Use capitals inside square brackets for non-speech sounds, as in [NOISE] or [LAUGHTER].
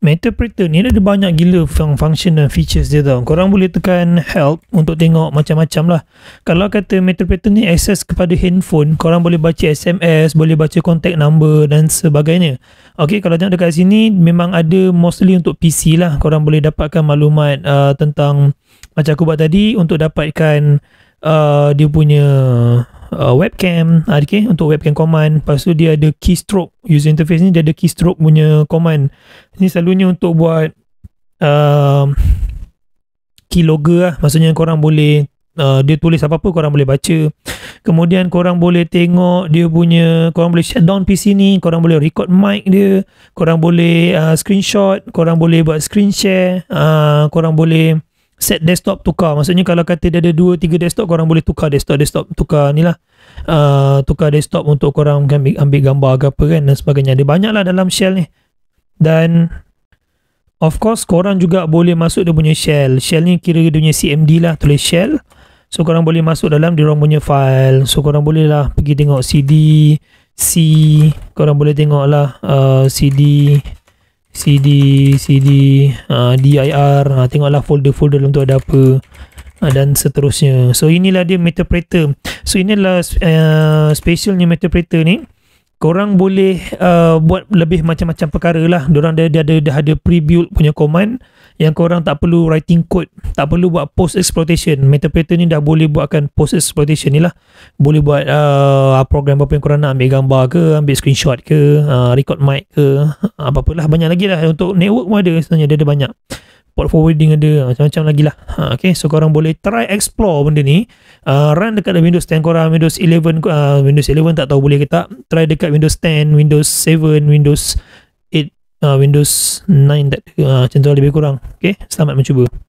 Metaprector ni ada banyak gila function dan features dia tau. Korang boleh tekan help untuk tengok macam-macam lah. Kalau kata Metaprector ni access kepada handphone, korang boleh baca SMS, boleh baca contact number dan sebagainya. Okay, kalau tengok dekat sini, memang ada mostly untuk PC lah. Korang boleh dapatkan maklumat uh, tentang macam aku buat tadi untuk dapatkan uh, dia punya uh, webcam ah, okay, untuk webcam command lepas tu dia ada keystroke user interface ni dia ada keystroke punya command ni selalunya untuk buat uh, keylogger lah maksudnya korang boleh uh, dia tulis apa-apa korang boleh baca kemudian korang boleh tengok dia punya korang boleh shut down PC ni korang boleh record mic dia korang boleh uh, screenshot korang boleh buat screen share uh, korang boleh set desktop tukar maksudnya kalau kata dia ada dua tiga desktop korang boleh tukar desktop desktop tukar ni lah uh, tukar desktop untuk korang ambil, ambil gambar ke apa kan dan sebagainya ada banyak lah dalam shell ni dan of course korang juga boleh masuk dia punya shell shell ni kira dia punya CMD lah tulis shell so korang boleh masuk dalam dia orang punya file so korang boleh lah pergi tengok CD C korang boleh tengok lah uh, CD CD, CD, uh, DIR, uh, tengoklah folder-folder dalam tu ada apa uh, dan seterusnya. So inilah dia metaprater. So inilah uh, specialnya metaprater ni. Korang boleh uh, buat lebih macam-macam perkara lah. Diorang dia, dia ada, dia ada pre-built punya command yang korang tak perlu writing code tak perlu buat post exploitation MetaPater ni dah boleh buatkan post exploitation ni lah boleh buat uh, program apa yang korang nak ambil gambar ke ambil screenshot ke uh, record mic ke [LAUGHS] apa-apa banyak lagi lah untuk network pun ada sebenarnya dia ada banyak port forwarding ada macam-macam lagi lah ha, ok so korang boleh try explore benda ni uh, run dekat Windows 10 korang Windows 11 uh, Windows 11 tak tahu boleh ke tak try dekat Windows 10 Windows 7 Windows uh, Windows 9 that uh, macam tu lah, lebih kurang okay selamat mencuba